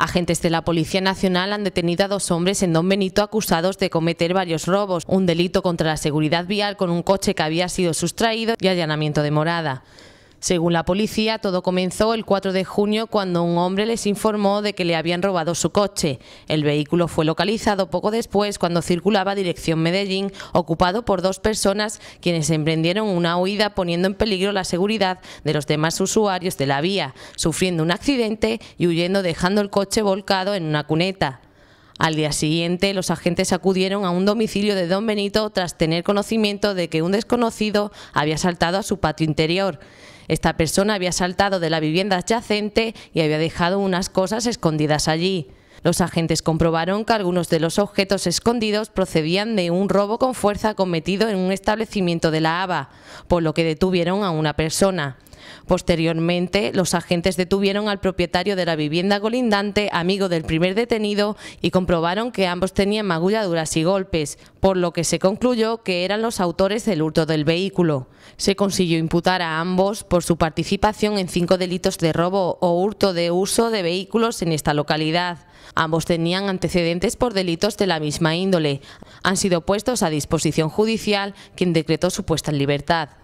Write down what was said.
Agentes de la Policía Nacional han detenido a dos hombres en Don Benito acusados de cometer varios robos, un delito contra la seguridad vial con un coche que había sido sustraído y allanamiento de morada. Según la policía, todo comenzó el 4 de junio cuando un hombre les informó de que le habían robado su coche. El vehículo fue localizado poco después cuando circulaba dirección Medellín, ocupado por dos personas quienes emprendieron una huida poniendo en peligro la seguridad de los demás usuarios de la vía, sufriendo un accidente y huyendo dejando el coche volcado en una cuneta. Al día siguiente, los agentes acudieron a un domicilio de Don Benito tras tener conocimiento de que un desconocido había saltado a su patio interior. Esta persona había saltado de la vivienda adyacente y había dejado unas cosas escondidas allí. Los agentes comprobaron que algunos de los objetos escondidos procedían de un robo con fuerza cometido en un establecimiento de la ABA, por lo que detuvieron a una persona. Posteriormente, los agentes detuvieron al propietario de la vivienda Golindante, amigo del primer detenido, y comprobaron que ambos tenían magulladuras y golpes, por lo que se concluyó que eran los autores del hurto del vehículo. Se consiguió imputar a ambos por su participación en cinco delitos de robo o hurto de uso de vehículos en esta localidad. Ambos tenían antecedentes por delitos de la misma índole. Han sido puestos a disposición judicial, quien decretó su puesta en libertad.